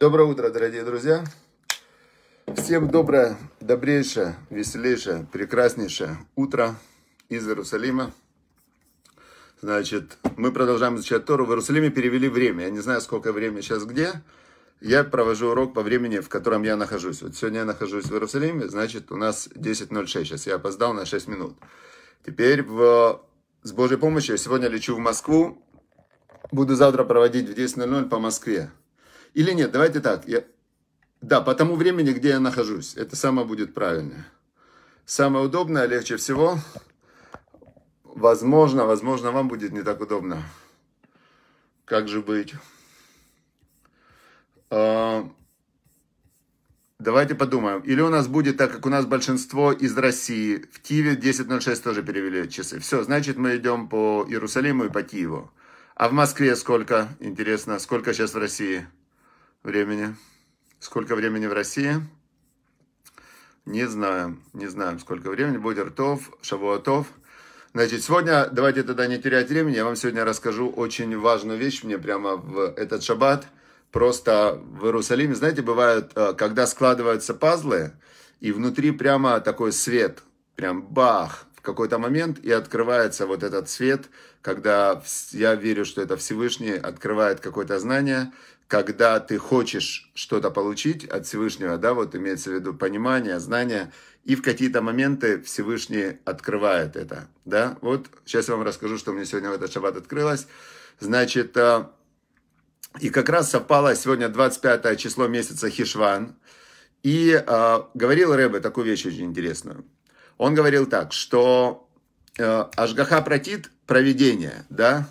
Доброе утро, дорогие друзья! Всем доброе, добрейшее, веселейшее, прекраснейшее утро из Иерусалима. Значит, мы продолжаем изучать Тору. В Иерусалиме перевели время. Я не знаю, сколько времени сейчас где. Я провожу урок по времени, в котором я нахожусь. Вот сегодня я нахожусь в Иерусалиме, значит, у нас 10.06. Сейчас я опоздал на 6 минут. Теперь в... с Божьей помощью я сегодня лечу в Москву. Буду завтра проводить в 10.00 по Москве. Или нет, давайте так. Я... Да, по тому времени, где я нахожусь. Это самое будет правильное. Самое удобное, легче всего. Возможно, возможно, вам будет не так удобно. Как же быть? А... Давайте подумаем. Или у нас будет, так как у нас большинство из России, в Киеве 10.06 тоже перевели часы. Все, значит, мы идем по Иерусалиму и по Киеву. А в Москве сколько? Интересно, сколько сейчас в России? времени. Сколько времени в России? Не знаем, не знаем, сколько времени. Будет ртов, шавуатов. Значит, сегодня, давайте тогда не терять времени, я вам сегодня расскажу очень важную вещь. Мне прямо в этот шаббат, просто в Иерусалиме, знаете, бывают, э, когда складываются пазлы, и внутри прямо такой свет, прям бах, в какой-то момент, и открывается вот этот свет, когда я верю, что это Всевышний открывает какое-то знание, когда ты хочешь что-то получить от Всевышнего, да, вот имеется в виду понимание, знание, и в какие-то моменты Всевышний открывает это, да. Вот сейчас я вам расскажу, что мне сегодня в этот шаббат открылось. Значит, э, и как раз совпало сегодня 25 число месяца Хишван, и э, говорил Рэбе такую вещь очень интересную. Он говорил так, что э, Ашгаха протит проведение, да,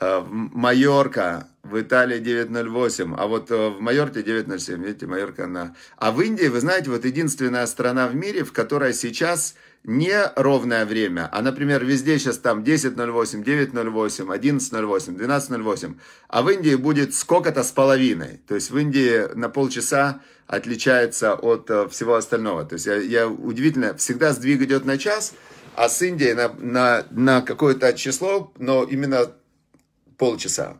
Э, Майорка в Италии 9.08, а вот э, в Майорте 9.07, видите, Майорка на. А в Индии, вы знаете, вот единственная страна в мире, в которой сейчас не ровное время, а, например, везде сейчас там 10.08, 9.08, 11.08, 12.08, а в Индии будет сколько-то с половиной. То есть в Индии на полчаса отличается от э, всего остального. То есть я, я удивительно, всегда сдвиг идет на час, а с Индией на, на, на какое-то число, но именно полчаса.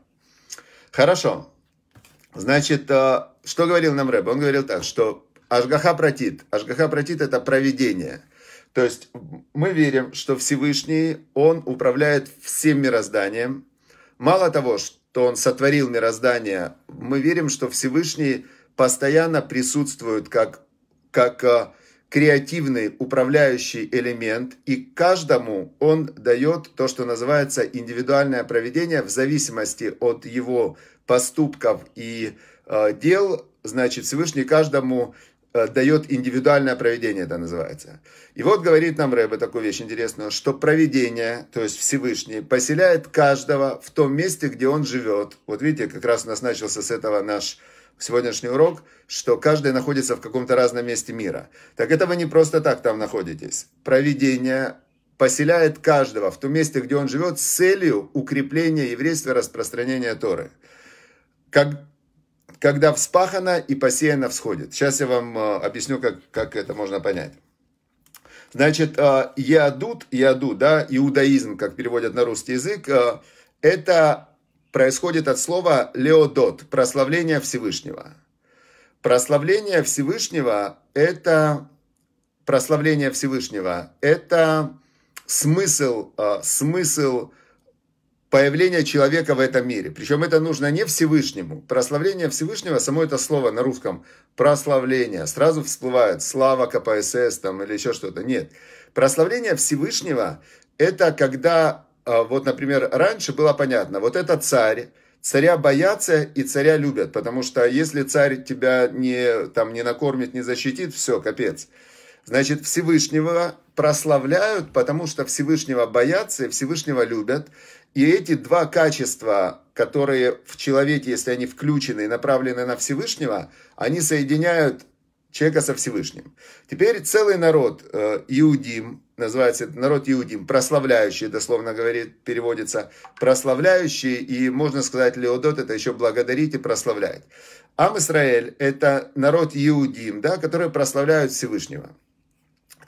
Хорошо. Значит, э, что говорил нам Рэб? Он говорил так, что Ашгаха протит. Ашгаха протит – это проведение. То есть мы верим, что Всевышний, Он управляет всем мирозданием. Мало того, что Он сотворил мироздание, мы верим, что Всевышний постоянно присутствует как, как э, креативный управляющий элемент, и каждому он дает то, что называется индивидуальное проведение в зависимости от его поступков и э, дел. Значит, Всевышний каждому э, дает индивидуальное проведение, это называется. И вот говорит нам Рэбе такую вещь интересную, что проведение, то есть Всевышний, поселяет каждого в том месте, где он живет. Вот видите, как раз у нас начался с этого наш сегодняшний урок, что каждый находится в каком-то разном месте мира. Так это вы не просто так там находитесь. Провидение поселяет каждого в том месте, где он живет, с целью укрепления еврейства и распространения Торы. Как, когда вспахано и посеяно всходит. Сейчас я вам э, объясню, как, как это можно понять. Значит, Иадут, э, Иаду, да, иудаизм, как переводят на русский язык, э, это происходит от слова «леодот» – прославление Всевышнего. Прославление Всевышнего – это прославление Всевышнего – это смысл, э, смысл появления человека в этом мире. Причем это нужно не Всевышнему. Прославление Всевышнего, само это слово на русском «прославление», сразу всплывает «слава КПСС» там, или еще что-то. Нет. Прославление Всевышнего – это когда а, вот, например, раньше было понятно, вот это царь, царя боятся и царя любят, потому что если царь тебя не, там, не накормит, не защитит, все, капец. Значит, Всевышнего прославляют, потому что Всевышнего боятся и Всевышнего любят. И эти два качества, которые в человеке, если они включены и направлены на Всевышнего, они соединяют человека со Всевышним. Теперь целый народ, э, Иудим, называется народ Иудим, прославляющий дословно говорит, переводится, прославляющий и можно сказать, Леодот это еще благодарить и прославлять. Ам Исраэль это народ Иудим, да, который прославляют Всевышнего.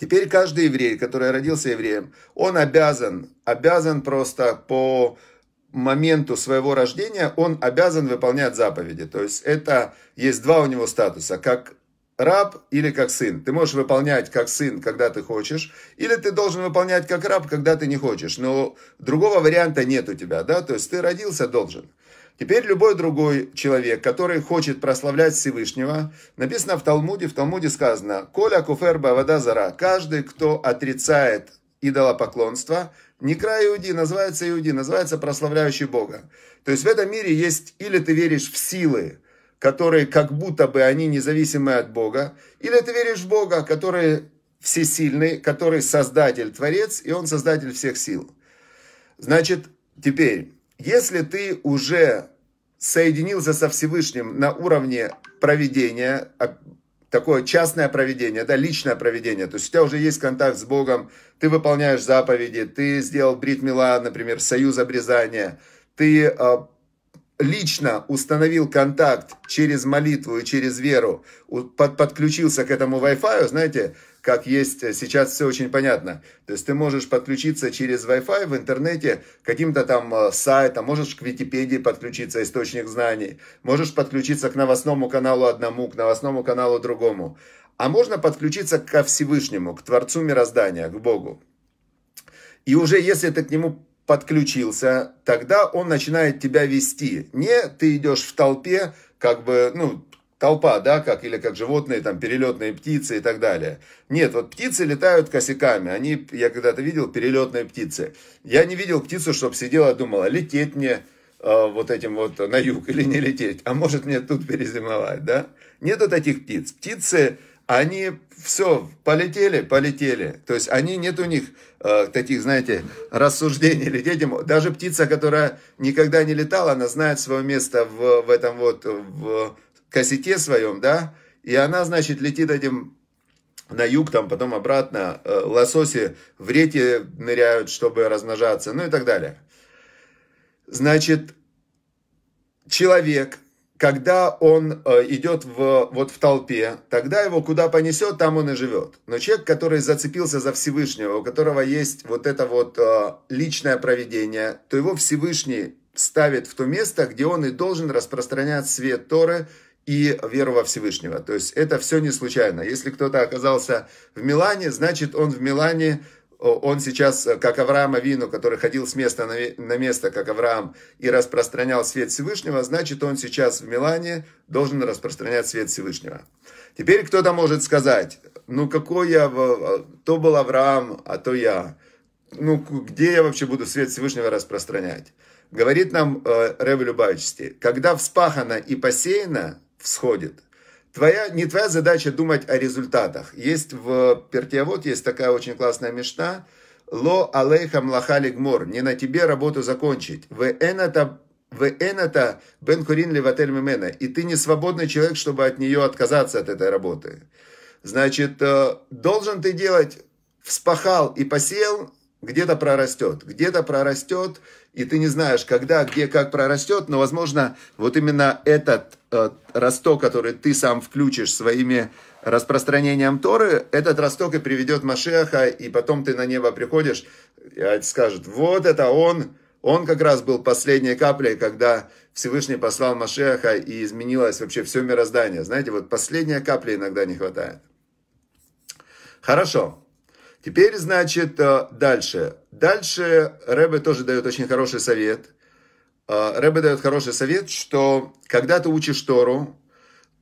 Теперь каждый еврей, который родился евреем, он обязан, обязан просто по моменту своего рождения он обязан выполнять заповеди. То есть это есть два у него статуса, как раб или как сын. Ты можешь выполнять как сын, когда ты хочешь, или ты должен выполнять как раб, когда ты не хочешь. Но другого варианта нет у тебя, да, то есть ты родился должен. Теперь любой другой человек, который хочет прославлять Всевышнего, написано в Талмуде, в Талмуде сказано, «Коля куферба вода зара». Каждый, кто отрицает идолопоклонство, не край иуди, называется иуди, называется прославляющий Бога. То есть в этом мире есть или ты веришь в силы, которые как будто бы они независимы от Бога, или ты веришь в Бога, который всесильный, который создатель, творец, и он создатель всех сил. Значит, теперь, если ты уже соединился со Всевышним на уровне проведения, а, такое частное проведение, да, личное проведение, то есть у тебя уже есть контакт с Богом, ты выполняешь заповеди, ты сделал брит мила, например, союз обрезания, ты а, лично установил контакт через молитву и через веру, под, подключился к этому Wi-Fi, знаете, как есть э, сейчас все очень понятно. То есть ты можешь подключиться через Wi-Fi в интернете к каким-то там э, сайтом можешь к Википедии подключиться, источник знаний, можешь подключиться к новостному каналу одному, к новостному каналу другому. А можно подключиться ко Всевышнему, к Творцу мироздания, к Богу. И уже если ты к нему подключился, тогда он начинает тебя вести. Не ты идешь в толпе, как бы, ну, толпа, да, как, или как животные, там, перелетные птицы и так далее. Нет, вот птицы летают косяками. Они, я когда-то видел перелетные птицы. Я не видел птицу, чтобы сидела и думала, лететь мне э, вот этим вот на юг или не лететь, а может мне тут перезимовать, да? Нету таких птиц. Птицы, они все, полетели, полетели. То есть они, нет у них э, таких, знаете, рассуждений, лететь ему. Даже птица, которая никогда не летала, она знает свое место в, в этом вот, в косяке своем, да, и она, значит, летит этим на юг, там потом обратно, э, лососи в рете ныряют, чтобы размножаться, ну и так далее. Значит, человек когда он э, идет в, вот в толпе, тогда его куда понесет, там он и живет. Но человек, который зацепился за Всевышнего, у которого есть вот это вот э, личное проведение, то его Всевышний ставит в то место, где он и должен распространять свет Торы и веру во Всевышнего. То есть это все не случайно. Если кто-то оказался в Милане, значит он в Милане он сейчас, э, как Авраам Авину, который ходил с места на место, как Авраам, и распространял свет Всевышнего, значит, он сейчас в Милане должен распространять свет Всевышнего. Теперь кто-то может сказать, ну какой я, э, то был Авраам, а то я. Ну где я вообще буду свет Всевышнего распространять? Говорит нам э, Рев Любавичский, когда вспахано и посеяно, всходит – Твоя, не твоя задача думать о результатах. Есть в Пертиавод, есть такая очень классная мечта. Ло алейха млахали гмор. Не на тебе работу закончить. В эната это бен курин леватель мимена. И ты не свободный человек, чтобы от нее отказаться от этой работы. Значит, э, должен ты делать, вспахал и посеял, где-то прорастет, где-то прорастет, и ты не знаешь, когда, где, как прорастет, но, возможно, вот именно этот э, росток, который ты сам включишь своими распространением Торы, этот росток и приведет Машеха, и потом ты на небо приходишь, и отец скажет, вот это он, он как раз был последней каплей, когда Всевышний послал Машеха, и изменилось вообще все мироздание. Знаете, вот последняя капля иногда не хватает. Хорошо. Теперь, значит, э, дальше. Дальше Рэбе тоже дает очень хороший совет. Э, Рэбе дает хороший совет, что когда ты учишь Тору,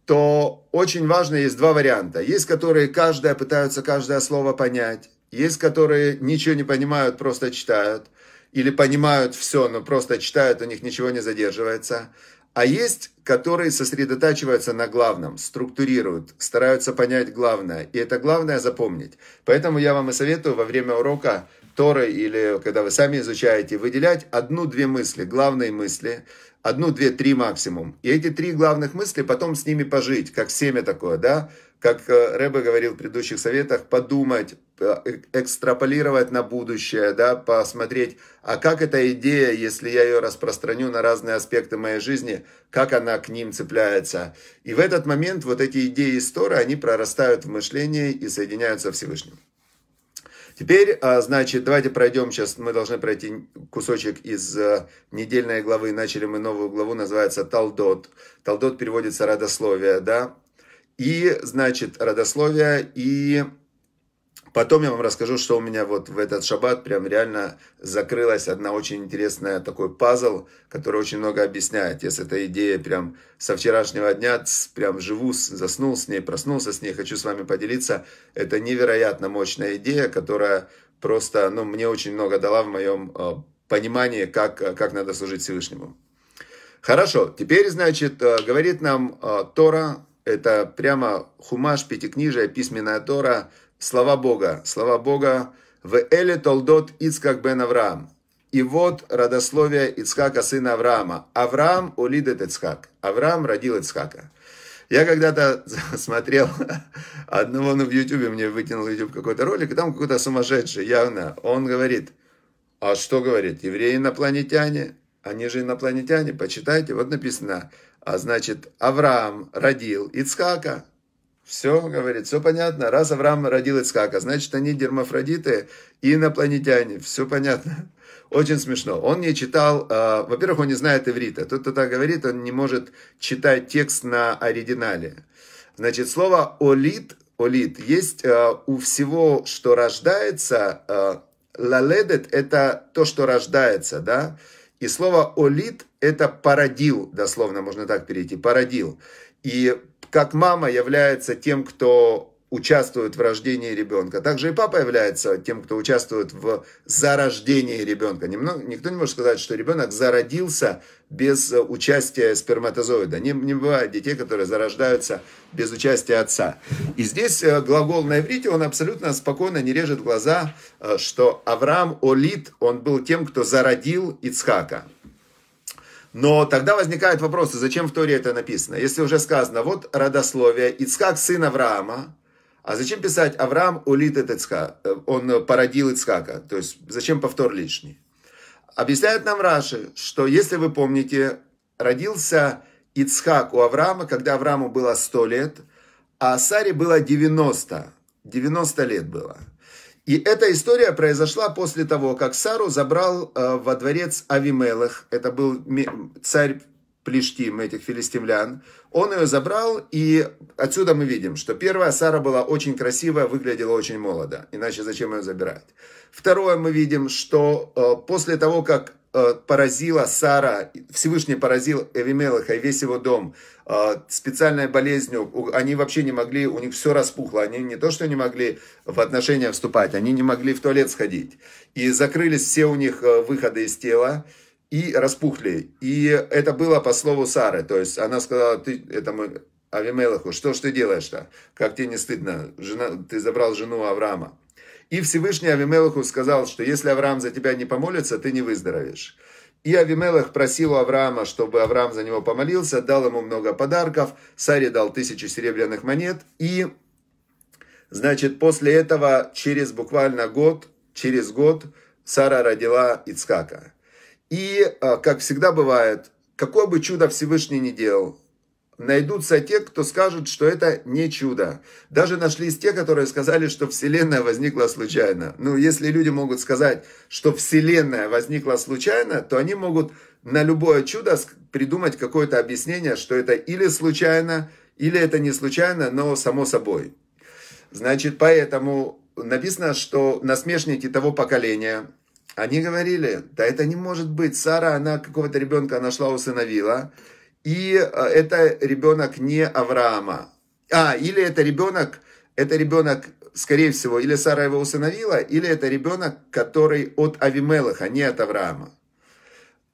то очень важно, есть два варианта. Есть, которые каждая пытаются каждое слово понять. Есть, которые ничего не понимают, просто читают. Или понимают все, но просто читают, у них ничего не задерживается. А есть которые сосредотачиваются на главном, структурируют, стараются понять главное, и это главное запомнить. Поэтому я вам и советую во время урока Торы или когда вы сами изучаете, выделять одну-две мысли, главные мысли, Одну, две, три максимум. И эти три главных мысли потом с ними пожить, как семя такое, да? Как э, Рэбе говорил в предыдущих советах, подумать, э, э, экстраполировать на будущее, да, посмотреть, а как эта идея, если я ее распространю на разные аспекты моей жизни, как она к ним цепляется. И в этот момент вот эти идеи из Тора, они прорастают в мышлении и соединяются со Всевышним. Теперь, а, значит, давайте пройдем сейчас, мы должны пройти кусочек из э, недельной главы. Начали мы новую главу, называется Талдот. Талдот переводится родословие, да? И, значит, родословие и Потом я вам расскажу, что у меня вот в этот шаббат прям реально закрылась одна очень интересная такой пазл, который очень много объясняет. Если эта идея прям со вчерашнего дня, прям живу, заснул с ней, проснулся с ней, хочу с вами поделиться. Это невероятно мощная идея, которая просто, ну, мне очень много дала в моем а, понимании, как, как надо служить Всевышнему. Хорошо, теперь, значит, а, говорит нам а, Тора, это прямо хумаш, пятикнижие, письменная Тора – Слова Бога, слова Бога, в Эле Толдот Ицкак бен Авраам. И вот родословие Ицхака, сына Авраама. Авраам улидет Ицхак. Авраам родил Ицхака. Я когда-то смотрел одного, ну, в Ютубе, мне вытянул YouTube какой-то ролик, и там какой-то сумасшедший, явно. Он говорит, а что говорит, евреи инопланетяне? Они же инопланетяне, почитайте, вот написано. А значит, Авраам родил Ицхака. Все, говорит, все понятно. Раз Авраам родил Ицкака, значит, они дермафродиты и инопланетяне. Все понятно. Очень смешно. Он не читал, э, во-первых, он не знает иврита. Тот, кто так говорит, он не может читать текст на оригинале. Значит, слово «олит», «олит» есть э, у всего, что рождается. Э, «Лаледет» – это то, что рождается, да? И слово «олит» – это «породил», дословно можно так перейти, «породил». И как мама является тем, кто участвует в рождении ребенка. Также и папа является тем, кто участвует в зарождении ребенка. никто не может сказать, что ребенок зародился без э, участия сперматозоида. Не, не бывает детей, которые зарождаются без участия отца. И здесь э, глагол на иврите, он абсолютно спокойно не режет глаза, э, что Авраам Олит, он был тем, кто зародил Ицхака. Но тогда возникают вопросы, зачем в Торе это написано? Если уже сказано, вот родословие, Ицхак сын Авраама, а зачем писать Авраам улит этот Ицка? Э, он породил Ицхака, То есть зачем повтор лишний? Объясняет нам Раши, что если вы помните, родился Ицхак у Авраама, когда Аврааму было 100 лет, а Саре было 90. 90 лет было. И эта история произошла после того, как Сару забрал э, во дворец Авимелых. Это был царь Плештим, этих филистимлян. Он ее забрал, и отсюда мы видим, что первая Сара была очень красивая, выглядела очень молодо. Иначе зачем ее забирать? Второе мы видим, что э, после того, как Э, поразила Сара, Всевышний поразил Эвимелаха и весь его дом э, специальной болезнью, они вообще не могли, у них все распухло, они не то что не могли в отношения вступать, они не могли в туалет сходить. И закрылись все у них э, выходы из тела, и распухли. И это было по слову Сары, то есть она сказала, ты, этому Авимелаху, что ж ты делаешь-то? Как тебе не стыдно? Жена, ты забрал жену Авраама. И Всевышний Авимелаху сказал, что если Авраам за тебя не помолится, ты не выздоровеешь. И Авимелах просил у Авраама, чтобы Авраам за него помолился, дал ему много подарков, Саре дал тысячу серебряных монет. И, значит, после этого, через буквально год, через год, Сара родила Ицхака. И, а, как всегда бывает, какое бы чудо Всевышний не делал, найдутся те, кто скажут, что это не чудо. Даже нашлись те, которые сказали, что Вселенная возникла случайно. Ну, если люди могут сказать, что Вселенная возникла случайно, то они могут на любое чудо придумать какое-то объяснение, что это или случайно, или это не случайно, но само собой. Значит, поэтому написано, что насмешники того поколения, они говорили, да это не может быть, Сара, она какого-то ребенка нашла, усыновила, и э, это ребенок не Авраама. А, или это ребенок, это ребенок, скорее всего, или Сара его усыновила, или это ребенок, который от Авимелаха, не от Авраама.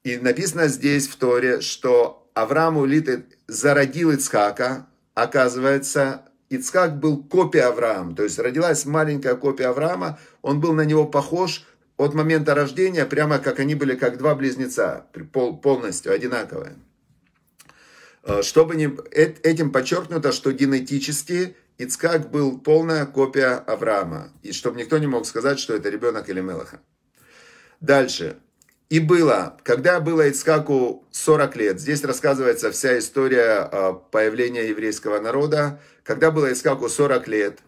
И написано здесь в Торе, что Аврааму Литы зародил Ицхака, оказывается, Ицхак был копия Авраама, то есть родилась маленькая копия Авраама, он был на него похож от момента рождения, прямо как они были, как два близнеца, полностью одинаковые. Э, чтобы не... Э, этим подчеркнуто, что генетически Ицкак был полная копия Авраама, и чтобы никто не мог сказать, что это ребенок или Мелаха. Дальше. И было, когда было Ицкаку 40 лет, здесь рассказывается вся история э, появления еврейского народа, когда было Ицкаку 40 лет,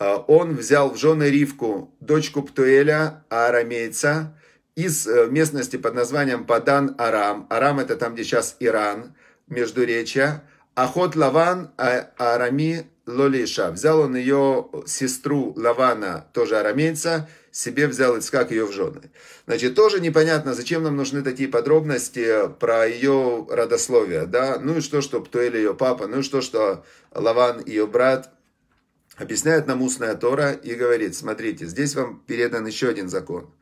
он взял в жены Ривку, дочку Птуэля, арамейца, из местности под названием Падан-Арам. Арам это там, где сейчас Иран – междуречия, Ахот Лаван а, Арами Лолиша. Взял он ее сестру Лавана, тоже арамейца, себе взял Ицкак ее в жены. Значит, тоже непонятно, зачем нам нужны такие подробности про ее родословие, да? Ну и что, что Птуэль ее папа, ну и что, что Лаван ее брат. Объясняет нам устная Тора и говорит, смотрите, здесь вам передан еще один закон –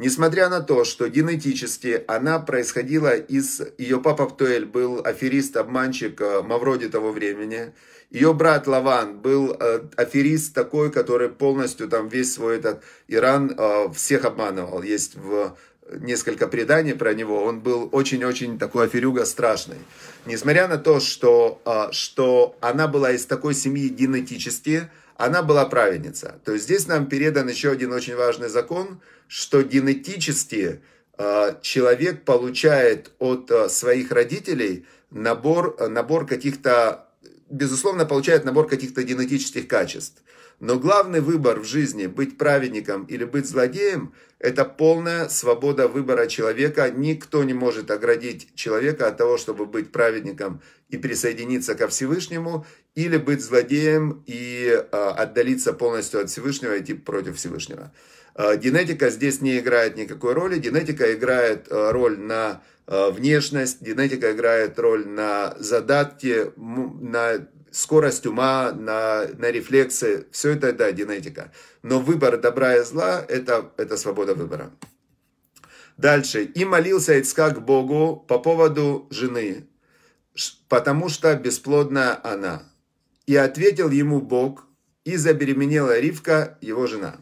Несмотря на то, что генетически она происходила из... Ее папа Птуэль был аферист, обманщик э, Мавроди того времени. Ее брат Лаван был э, аферист такой, который полностью там весь свой этот Иран э, всех обманывал. Есть в несколько преданий про него, он был очень-очень такой аферюга страшный. Несмотря на то, что, что она была из такой семьи генетически, она была праведница. То есть здесь нам передан еще один очень важный закон, что генетически э, человек получает от э, своих родителей набор, э, набор каких-то, безусловно, получает набор каких-то генетических качеств – но главный выбор в жизни, быть праведником или быть злодеем, это полная свобода выбора человека. Никто не может оградить человека от того, чтобы быть праведником и присоединиться ко Всевышнему, или быть злодеем и а, отдалиться полностью от Всевышнего, идти против Всевышнего. А, генетика здесь не играет никакой роли. Генетика играет а, роль на внешность, генетика играет роль на задатки, на скорость ума, на, на рефлексы, все это, да, генетика. Но выбор добра и зла это, – это свобода выбора. Дальше. «И молился Ицкак Богу по поводу жены, потому что бесплодна она. И ответил ему Бог, и забеременела Ривка, его жена».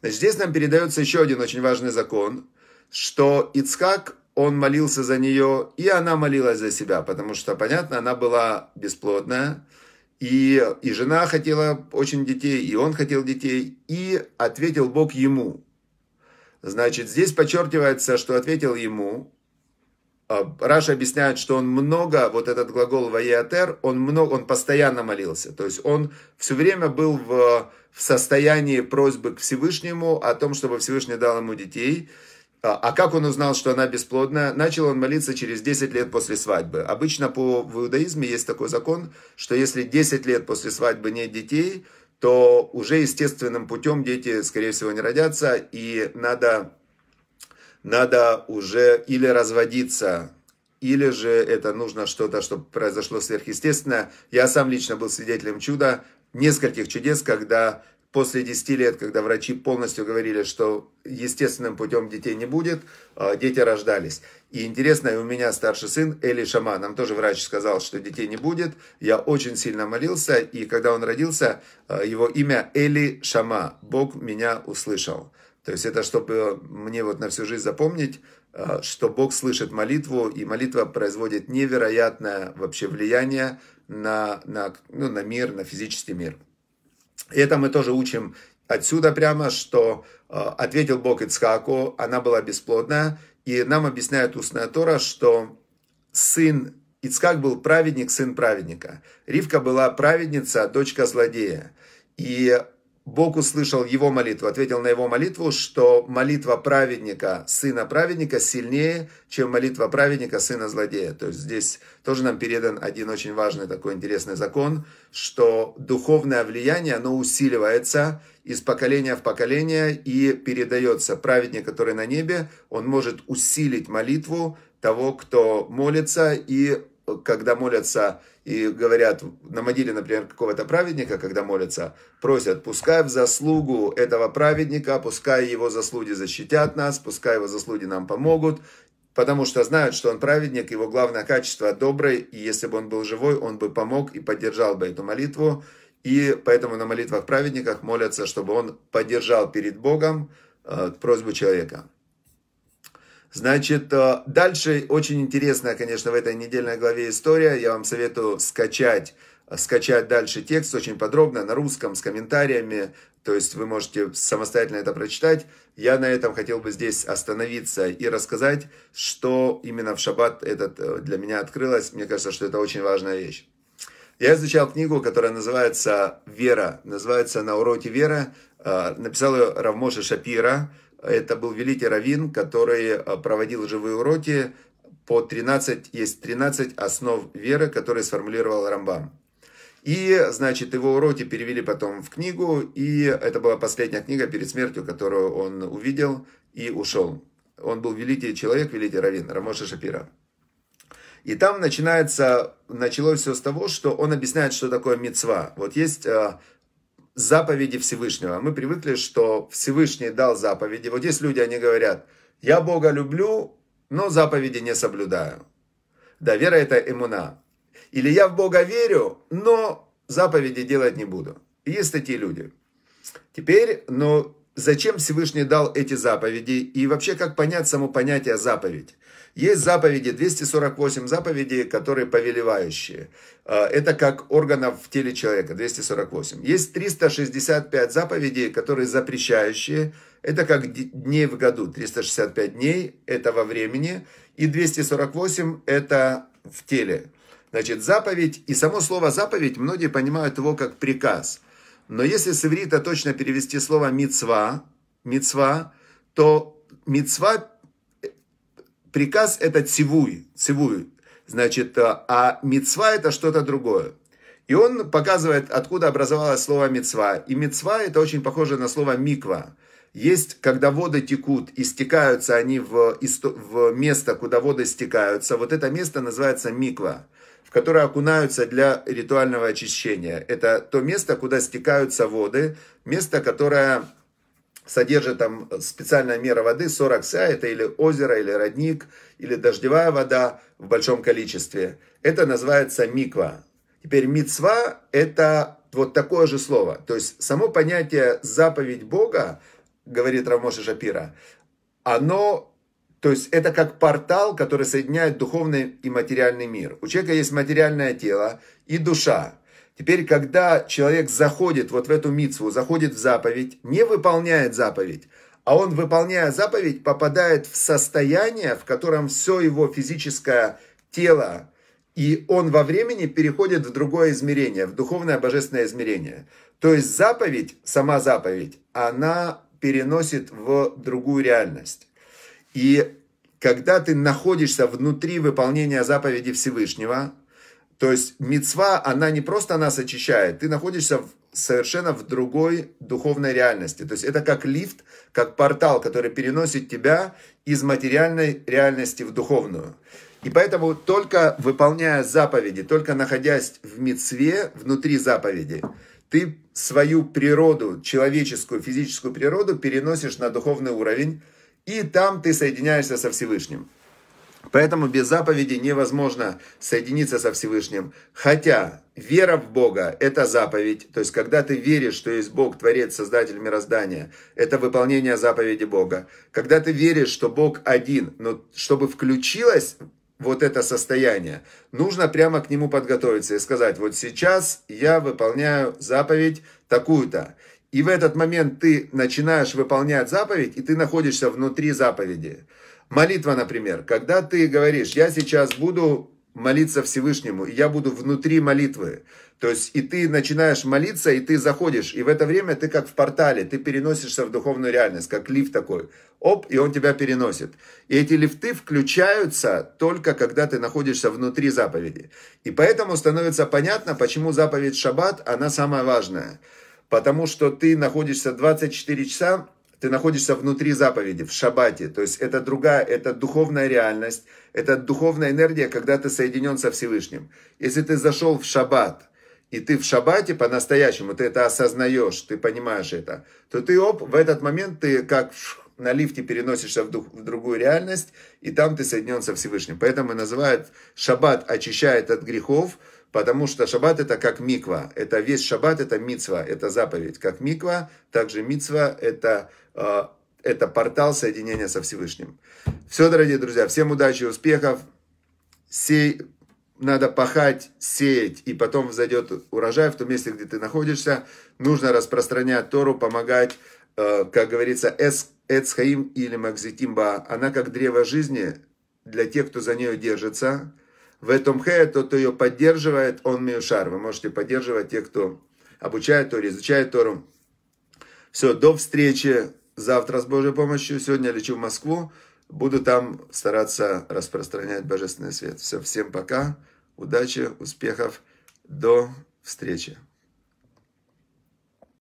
Значит, здесь нам передается еще один очень важный закон, что Ицкак он молился за нее, и она молилась за себя, потому что, понятно, она была бесплодная. И, и жена хотела очень детей, и он хотел детей, и ответил Бог ему. Значит, здесь подчеркивается, что ответил ему. А, Раша объясняет, что он много, вот этот глагол «ваеатер», он, много, он постоянно молился. То есть он все время был в, в состоянии просьбы к Всевышнему о том, чтобы Всевышний дал ему детей – а, а как он узнал, что она бесплодная? Начал он молиться через 10 лет после свадьбы. Обычно по, в иудаизме есть такой закон, что если 10 лет после свадьбы нет детей, то уже естественным путем дети, скорее всего, не родятся, и надо, надо уже или разводиться, или же это нужно что-то, чтобы произошло сверхъестественное. Я сам лично был свидетелем чуда, нескольких чудес, когда после 10 лет, когда врачи полностью говорили, что естественным путем детей не будет, а, дети рождались. И интересно, у меня старший сын Эли Шама, нам тоже врач сказал, что детей не будет. Я очень сильно молился, и когда он родился, а, его имя Эли Шама, Бог меня услышал. То есть это чтобы э, мне вот на всю жизнь запомнить, а, что Бог слышит молитву, и молитва производит невероятное вообще влияние на, на, ну, на мир, на физический мир. И это мы тоже учим отсюда прямо, что э, ответил Бог Ицхаку, она была бесплодная. И нам объясняет устная Тора, что сын Ицхак был праведник, сын праведника. Ривка была праведница, дочка злодея. И Бог услышал его молитву, ответил на его молитву, что молитва праведника, сына праведника, сильнее, чем молитва праведника, сына злодея. То есть здесь тоже нам передан один очень важный такой интересный закон, что духовное влияние, оно усиливается из поколения в поколение и передается. Праведник, который на небе, он может усилить молитву того, кто молится, и когда молятся и говорят на могиле, например, какого-то праведника, когда молятся, просят, пускай в заслугу этого праведника, пускай его заслуги защитят нас, пускай его заслуги нам помогут, потому что знают, что он праведник, его главное качество доброе, и если бы он был живой, он бы помог и поддержал бы эту молитву, и поэтому на молитвах праведниках молятся, чтобы он поддержал перед Богом э, просьбу человека. Значит, э, дальше очень интересная, конечно, в этой недельной главе история. Я вам советую скачать, скачать дальше текст очень подробно на русском с комментариями. То есть вы можете самостоятельно это прочитать. Я на этом хотел бы здесь остановиться и рассказать, что именно в шаббат этот э, для меня открылось. Мне кажется, что это очень важная вещь. Я изучал книгу, которая называется «Вера». Называется «На уроке вера». Э, написал ее Равмоша Шапира – это был великий раввин, который э, проводил живые уроки по 13, есть 13 основ веры, которые сформулировал Рамбам. И, значит, его уроки перевели потом в книгу, и это была последняя книга перед смертью, которую он увидел и ушел. Он был великий человек, великий раввин, Рамоша Шапира. И там начинается, началось все с того, что он объясняет, что такое мецва. Вот есть э, заповеди Всевышнего. Мы привыкли, что Всевышний дал заповеди. Вот есть люди, они говорят, я Бога люблю, но заповеди не соблюдаю. Да, вера это иммуна. Или я в Бога верю, но заповеди делать не буду. Есть такие люди. Теперь, но ну, зачем Всевышний дал эти заповеди и вообще как понять само понятие заповедь? Есть заповеди, 248 заповедей, которые повелевающие. А, это как органов в теле человека, 248. Есть 365 заповедей, которые запрещающие. Это как дней в году, 365 дней этого времени. И 248 это в теле. Значит, заповедь, и само слово заповедь, многие понимают его как приказ. Но если с иврита точно перевести слово мицва, мицва, то мицва Приказ это цивуй, цивуй, значит, э, а мецва это что-то другое. И он показывает, откуда образовалось слово мецва. И мецва это очень похоже на слово миква. Есть, когда воды текут, и стекаются они в, в место, куда воды стекаются. Вот это место называется миква, в которое окунаются для ритуального очищения. Это то место, куда стекаются воды, место, которое содержит там специальная мера воды 40 ся, это или озеро, или родник, или дождевая вода в большом количестве. Это называется миква. Теперь мицва это вот такое же слово. То есть само понятие заповедь Бога, говорит Рамоша Шапира, оно, то есть это как портал, который соединяет духовный и материальный мир. У человека есть материальное тело и душа. Теперь, когда человек заходит вот в эту мицву, заходит в заповедь, не выполняет заповедь, а он, выполняя заповедь, попадает в состояние, в котором все его физическое тело, и он во времени переходит в другое измерение, в духовное божественное измерение. То есть заповедь, сама заповедь, она переносит в другую реальность. И когда ты находишься внутри выполнения заповеди Всевышнего, то есть мецва, она не просто нас очищает, ты находишься в, совершенно в другой духовной реальности. То есть это как лифт, как портал, который переносит тебя из материальной реальности в духовную. И поэтому только выполняя заповеди, только находясь в мецве, внутри заповеди, ты свою природу, человеческую, физическую природу переносишь на духовный уровень, и там ты соединяешься со Всевышним. Поэтому без заповеди невозможно соединиться со Всевышним. Хотя вера в Бога – это заповедь. То есть, когда ты веришь, что есть Бог, Творец, Создатель мироздания, это выполнение заповеди Бога. Когда ты веришь, что Бог один, но чтобы включилось вот это состояние, нужно прямо к нему подготовиться и сказать, вот сейчас я выполняю заповедь такую-то. И в этот момент ты начинаешь выполнять заповедь, и ты находишься внутри заповеди. Молитва, например, когда ты говоришь, я сейчас буду молиться Всевышнему, и я буду внутри молитвы. То есть и ты начинаешь молиться, и ты заходишь, и в это время ты как в портале, ты переносишься в духовную реальность, как лифт такой. Оп, и он тебя переносит. И эти лифты включаются только когда ты находишься внутри заповеди. И поэтому становится понятно, почему заповедь Шаббат, она самая важная. Потому что ты находишься 24 часа ты находишься внутри заповеди, в шабате. То есть это другая, это духовная реальность, это духовная энергия, когда ты соединен со Всевышним. Если ты зашел в шаббат, и ты в шаббате по-настоящему, ты это осознаешь, ты понимаешь это, то ты, оп, в этот момент ты как на лифте переносишься в, дух, в другую реальность, и там ты соединен со Всевышним. Поэтому и называют шаббат очищает от грехов, Потому что шаббат это как миква. Это весь шаббат, это мицва, это заповедь. Как миква, также мицва это, э, это портал соединения со Всевышним. Все, дорогие друзья, всем удачи и успехов. Сей, надо пахать, сеять, и потом взойдет урожай в том месте, где ты находишься. Нужно распространять Тору, помогать, э, как говорится, эс, эцхаим или макзитимба. Она как древо жизни для тех, кто за нее держится в этом хэ, тот, кто ее поддерживает, он миушар. Вы можете поддерживать тех, кто обучает Тору, изучает Тору. Все, до встречи завтра с Божьей помощью. Сегодня лечу в Москву. Буду там стараться распространять божественный свет. Все, всем пока, удачи, успехов, до встречи.